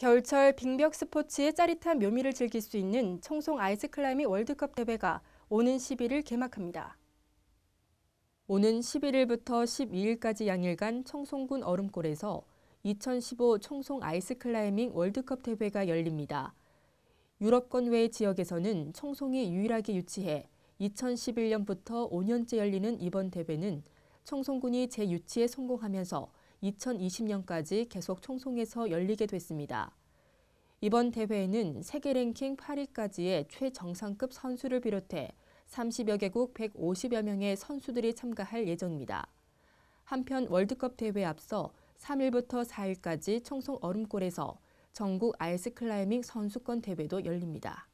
겨울철 빙벽 스포츠의 짜릿한 묘미를 즐길 수 있는 청송 아이스클라이밍 월드컵 대회가 오는 11일 개막합니다. 오는 11일부터 12일까지 양일간 청송군 얼음골에서 2015 청송 아이스클라이밍 월드컵 대회가 열립니다. 유럽권 외 지역에서는 청송이 유일하게 유치해 2011년부터 5년째 열리는 이번 대회는 청송군이 재유치에 성공하면서 2020년까지 계속 총송에서 열리게 됐습니다. 이번 대회에는 세계 랭킹 8위까지의 최정상급 선수를 비롯해 30여 개국 150여 명의 선수들이 참가할 예정입니다. 한편 월드컵 대회 앞서 3일부터 4일까지 청송 얼음골에서 전국 아이스클라이밍 선수권 대회도 열립니다.